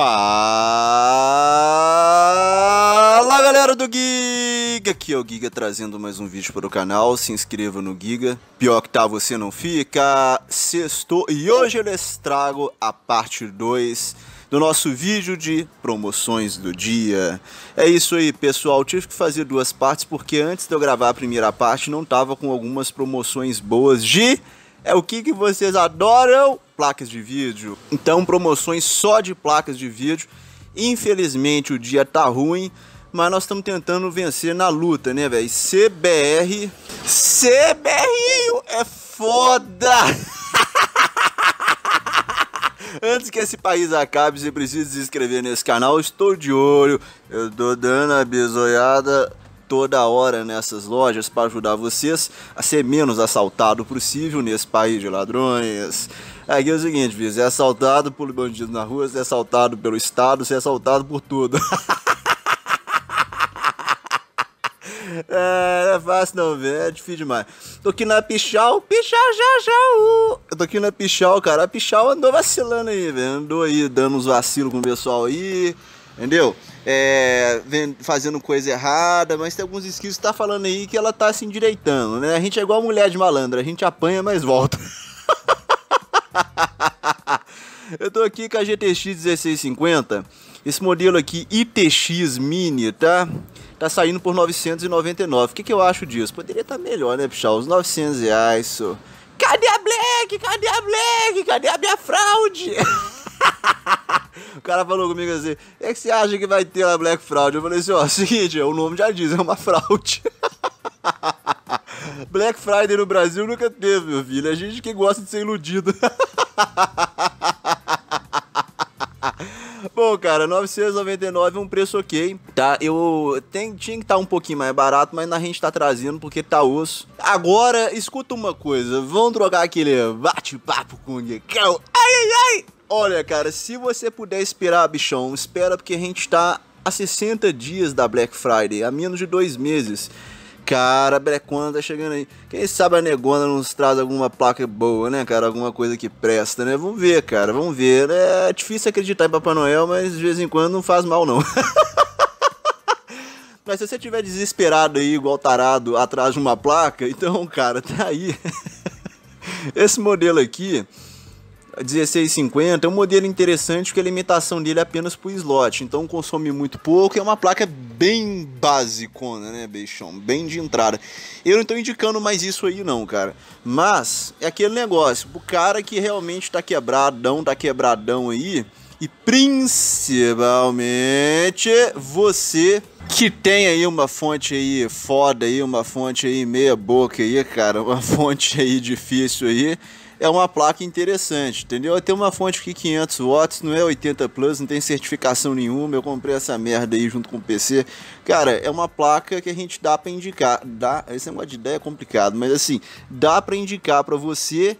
Fala galera do Giga, aqui é o Giga trazendo mais um vídeo para o canal, se inscreva no Giga, pior que tá você não fica, sexto e hoje eu lhes trago a parte 2 do nosso vídeo de promoções do dia. É isso aí pessoal, tive que fazer duas partes porque antes de eu gravar a primeira parte não tava com algumas promoções boas de... É o que, que vocês adoram placas de vídeo. Então, promoções só de placas de vídeo. Infelizmente, o dia tá ruim, mas nós estamos tentando vencer na luta, né, velho? CBR. CBR é foda! Antes que esse país acabe, você precisa se inscrever nesse canal. estou de olho, eu tô dando a bisoiada toda hora nessas lojas para ajudar vocês a ser menos assaltado possível nesse país de ladrões. Aqui é o seguinte, você é assaltado por bandido na rua, você é assaltado pelo Estado, você é assaltado por tudo. é, não é fácil não, velho, é difícil demais. Tô aqui na Pichal, Pichal, já, já, Eu tô aqui na Pichal, cara, a Pichal andou vacilando aí, velho, andou aí dando uns vacilos com o pessoal aí entendeu? É, fazendo coisa errada, mas tem alguns skills que tá falando aí que ela tá se endireitando, né? A gente é igual mulher de malandro, a gente apanha, mas volta. Eu tô aqui com a GTX 1650, esse modelo aqui ITX Mini, tá? Tá saindo por 999. O que, que eu acho disso? Poderia estar tá melhor, né, pichau? Os 900 reais, isso? Cadê a Black? Cadê a Black? Cadê a minha fraude? O cara falou comigo assim: o que, você acha que vai ter lá Black Fraud? Eu falei assim: ó, seguinte, o nome já diz, é uma fraude. Black Friday no Brasil nunca teve, meu filho. É gente que gosta de ser iludido. Bom, cara, 999 é um preço ok, tá? Eu tem, tinha que estar tá um pouquinho mais barato, mas a gente tá trazendo porque tá osso. Agora, escuta uma coisa, vamos trocar aquele bate-papo com o Ai, ai, ai! Olha, cara, se você puder esperar, bichão, espera porque a gente tá a 60 dias da Black Friday, a menos de dois meses. Cara, a Brecona tá chegando aí. Quem sabe a Negona nos traz alguma placa boa, né, cara? Alguma coisa que presta, né? Vamos ver, cara, vamos ver. Né? É difícil acreditar em Papai Noel, mas de vez em quando não faz mal, não. mas se você tiver desesperado aí, igual tarado, atrás de uma placa, então, cara, tá aí. Esse modelo aqui 1650 é um modelo interessante porque a limitação dele é apenas por slot, então consome muito pouco e é uma placa bem basicona, né, bichão? Bem de entrada. Eu não estou indicando mais isso aí não, cara. Mas é aquele negócio, o cara que realmente está quebradão, tá quebradão aí, e principalmente você que tem aí uma fonte aí foda aí, uma fonte aí meia boca aí, cara, uma fonte aí difícil aí é uma placa interessante, entendeu? Tem uma fonte aqui 500 watts, não é 80 plus, não tem certificação nenhuma. Eu comprei essa merda aí junto com o PC. Cara, é uma placa que a gente dá para indicar, dá, esse negócio de ideia é complicado, mas assim, dá para indicar para você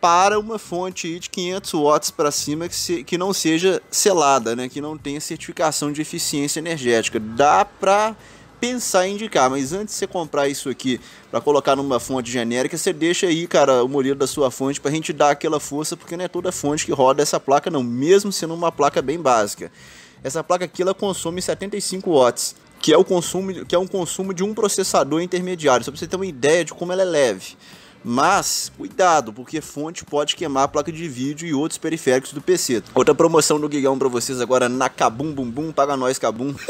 para uma fonte de 500 watts para cima que, se, que não seja selada, né? Que não tenha certificação de eficiência energética. Dá para pensar em indicar, mas antes de você comprar isso aqui para colocar numa fonte genérica, você deixa aí, cara, o molheiro da sua fonte para a gente dar aquela força, porque não é toda fonte que roda essa placa não, mesmo sendo uma placa bem básica. Essa placa aqui ela consome 75 watts, que é o consumo que é um consumo de um processador intermediário, só para você ter uma ideia de como ela é leve. Mas cuidado, porque fonte pode queimar a placa de vídeo e outros periféricos do PC. Outra promoção do Guigão para vocês agora na Cabum Bum Bum, paga nós Cabum.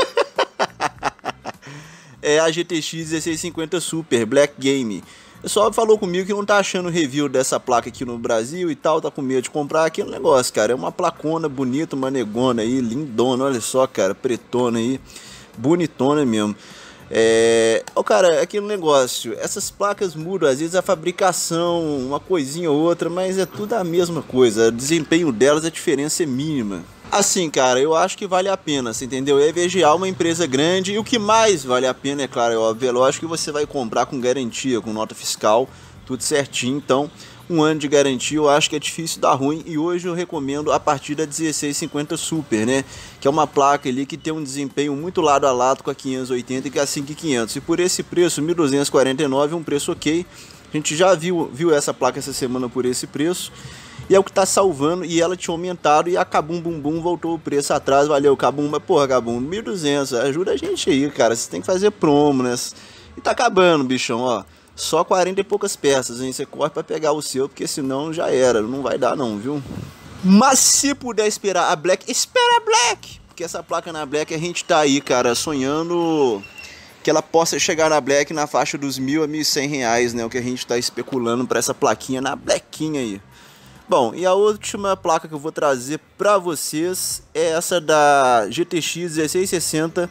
é a GTX 1650 Super Black Game. O pessoal falou comigo que não tá achando review dessa placa aqui no Brasil e tal, tá com medo de comprar aquele negócio, cara. É uma placona bonita, uma negona aí, lindona, olha só, cara, pretona aí, bonitona mesmo. É, oh, cara, aquele negócio, essas placas mudam, às vezes a fabricação, uma coisinha ou outra, mas é tudo a mesma coisa. O desempenho delas, a diferença é mínima. Assim, cara, eu acho que vale a pena, você assim, entendeu? E EVGA é uma empresa grande e o que mais vale a pena, é claro, é óbvio, é lógico que você vai comprar com garantia, com nota fiscal, tudo certinho. Então, um ano de garantia eu acho que é difícil dar ruim e hoje eu recomendo a partir da 1650 Super, né? Que é uma placa ali que tem um desempenho muito lado a lado com a 580 e com a 5500. E por esse preço, 1249, um preço ok a gente já viu, viu essa placa essa semana por esse preço. E é o que tá salvando. E ela tinha aumentado e a Cabum Bum Bum voltou o preço atrás. Valeu, Cabum. Mas, porra, Cabum, 1.200. Ajuda a gente aí, cara. Você tem que fazer promo, né? E tá acabando, bichão, ó. Só 40 e poucas peças, hein? Você corre para pegar o seu, porque senão já era. Não vai dar, não, viu? Mas se puder esperar a Black, espera a Black! Porque essa placa na Black a gente tá aí, cara, sonhando que ela possa chegar na Black na faixa dos mil a mil e cem reais, né? O que a gente está especulando para essa plaquinha na Blackinha aí. Bom, e a última placa que eu vou trazer para vocês é essa da GTX 1660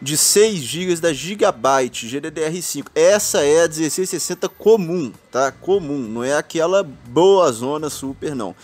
de 6 GB da Gigabyte GDDR5. Essa é a 1660 comum, tá? Comum, não é aquela boa zona super não.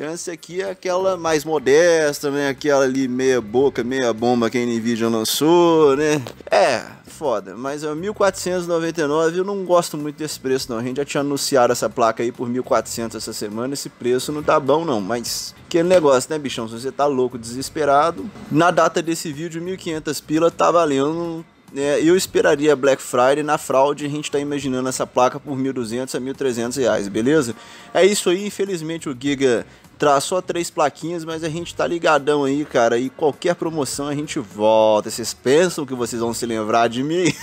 Então aqui é aquela mais modesta, né? Aquela ali meia boca, meia bomba que a Nvidia lançou, né? É, foda, mas é 1499, eu não gosto muito desse preço não. A gente já tinha anunciado essa placa aí por 1400 essa semana, esse preço não tá bom não, mas que negócio, né, bichão? Se você tá louco, desesperado, na data desse vídeo 1500 pila tá valendo é, eu esperaria Black Friday na fraude, a gente está imaginando essa placa por 1.200 a 1.300 reais, beleza? É isso aí, infelizmente o Giga traz só três plaquinhas, mas a gente tá ligadão aí, cara, e qualquer promoção a gente volta. Vocês pensam que vocês vão se lembrar de mim?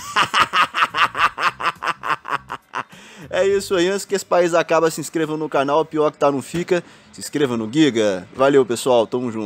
é isso aí, antes que esse país acaba, se inscrevam no canal, pior que tá não fica, se inscrevam no Giga. Valeu, pessoal, tamo junto.